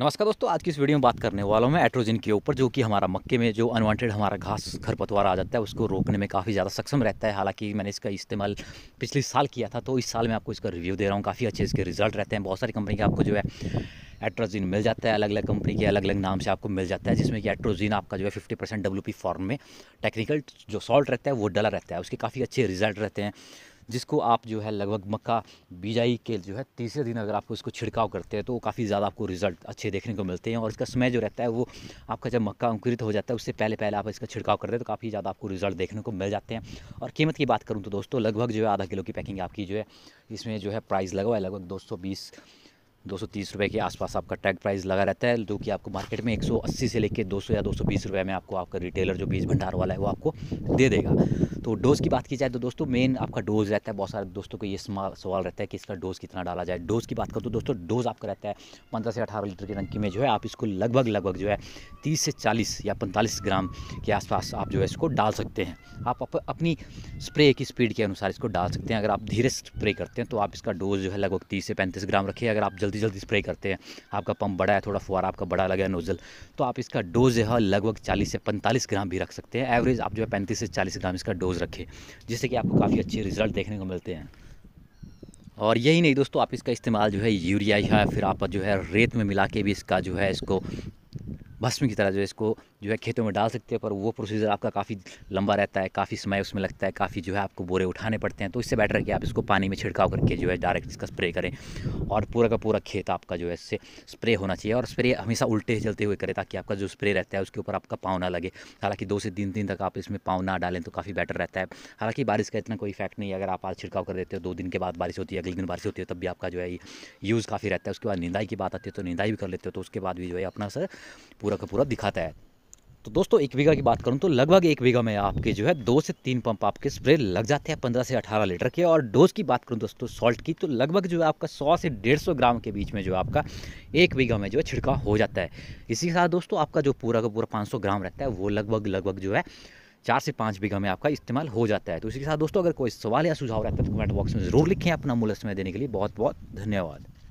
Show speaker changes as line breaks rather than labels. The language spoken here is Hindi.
नमस्कार दोस्तों आज की इस वीडियो में बात करने वाला हूँ मैं के ऊपर जो कि हमारा मक्के में जो अनवांटेड हमारा घास खरपतवार आ जाता है उसको रोकने में काफ़ी ज़्यादा सक्षम रहता है हालांकि मैंने इसका इस्तेमाल पिछले साल किया था तो इस साल मैं आपको इसका रिव्यू दे रहा हूँ काफ़ी अच्छे इसके रिजल्ट रहते हैं बहुत सारी कंपनी के आपको जो है एट्रोजिन मिल जाता है अलग अलग कंपनी के अलग अलग नाम से आपको मिल जाता है जिसमें कि एट्रोजिन आपका जो है फिफ्टी परसेंट डब्ल्यू फॉर्म में टेक्निकल जो सॉल्ट रहता है वो डला रहता है उसके काफ़ी अच्छे रिजल्ट रहते हैं जिसको आप जो है लगभग मक्का बिजाई के जो है तीसरे दिन अगर आपको इसको छिड़काव करते हैं तो काफ़ी ज़्यादा आपको रिजल्ट अच्छे देखने को मिलते हैं और इसका समय जो रहता है वो आपका जब मक्का अंकुरित हो जाता है उससे पहले पहले आप इसका छिड़काव करते हैं तो काफ़ी ज़्यादा आपको रिजल्ट देखने को मिल जाते हैं और कीमत की बात करूँ तो दोस्तों लगभग जो है आधा किलो की पैकिंग आपकी जो है इसमें जो है प्राइस लगा हुआ है लगभग दो दो सौ तीस रुपये के आसपास आपका टैग प्राइस लगा रहता है जो कि आपको मार्केट में एक सौ अस्सी से लेकर दो सौ या दो सौ बीस रुपये में आपको आपका रिटेलर जो बीज भंडार वाला है वो आपको दे देगा तो डोज़ की बात की जाए तो दोस्तों मेन आपका डोज़ रहता है बहुत सारे दोस्तों को ये सवाल रहता है कि इसका डोज़ कितना डाला जाए डोज़ की बात करो तो दोस्तों डोज़ आपका रहता है पंद्रह से अठारह लीटर की टंकी में जो है आप इसको लगभग लगभग जो है तीस से चालीस या पैंतालीस ग्राम के आसपास आप जो है इसको डाल सकते हैं आप अपनी स्प्रे की स्पीड के अनुसार इसको डाल सकते हैं अगर आप धीरे स्प्रे करते हैं तो आप इसका डोज़ जो है लगभग तीस से पैंतीस ग्राम रखिए अगर आप जल्दी जल्दी जल्दी स्प्रे करते हैं आपका पंप बड़ा है थोड़ा फुहारा आपका बड़ा लगा है नोज़ल तो आप इसका डोज है लगभग चालीस से पैंतालीस ग्राम भी रख सकते हैं एवरेज आप जो है पैंतीस से चालीस ग्राम इसका डोज रखें जिससे कि आपको काफ़ी अच्छे रिजल्ट देखने को मिलते हैं और यही नहीं दोस्तों आप इसका इस्तेमाल जो है यूरिया या फिर आप जो है रेत में मिला के भी इसका जो है इसको भस्म की तरह जो है इसको जो है खेतों में डाल सकते हैं पर वो प्रोसीजर आपका काफ़ी लंबा रहता है काफ़ी समय उसमें लगता है काफ़ी जो है आपको बोरे उठाने पड़ते हैं तो इससे बेटर है कि आप इसको पानी में छिड़काव करके जो है डायरेक्ट इसका स्प्रे करें और पूरा का पूरा खेत आपका जो है इससे स्प्रे होना चाहिए और स्प्रे हमेशा उल्टे चलते हुए करें ताकि आपका जो स्प्रे रहता है उसके ऊपर आपका पाँव ना लगे हालाँकि दो से तीन दिन तक आप इसमें पाँव ना डालें तो काफ़ी बेटर रहता है हालाँकि बारिश का इतना कोई इफेक्ट नहीं है अगर आप आज छिड़काव कर देते हो दो दिन के बाद बारिश होती है अगले दिन बारिश होती है तब भी आपका जो है यूज़ काफ़ी रहता है उसके बाद निंदाई की बात आती है तो निंदाई भी कर लेते हो तो उसके बाद भी जो है अपना सर पूरा का पूरा दिखाता है तो दोस्तों एक बीघा की बात करूँ तो लगभग एक बीघा में आपके जो है दो से तीन पंप आपके स्प्रे लग जाते हैं पंद्रह से अठारह लीटर के और डोज की बात करूँ दोस्तों सॉल्ट की तो लगभग जो है आपका सौ से डेढ़ सौ ग्राम के बीच में जो आपका एक बीघा में जो है छिड़काव हो जाता है इसी के साथ दोस्तों आपका जो पूरा का पूरा पाँच ग्राम रहता है वो लगभग लगभग जो है चार से पाँच बीघा में आपका इस्तेमाल हो जाता है तो इसी के साथ दोस्तों अगर कोई सवाल या सुझाव रहता है तो कमेंट बॉक्स में ज़रूर लिखें अपना मूल समय देने के लिए बहुत बहुत धन्यवाद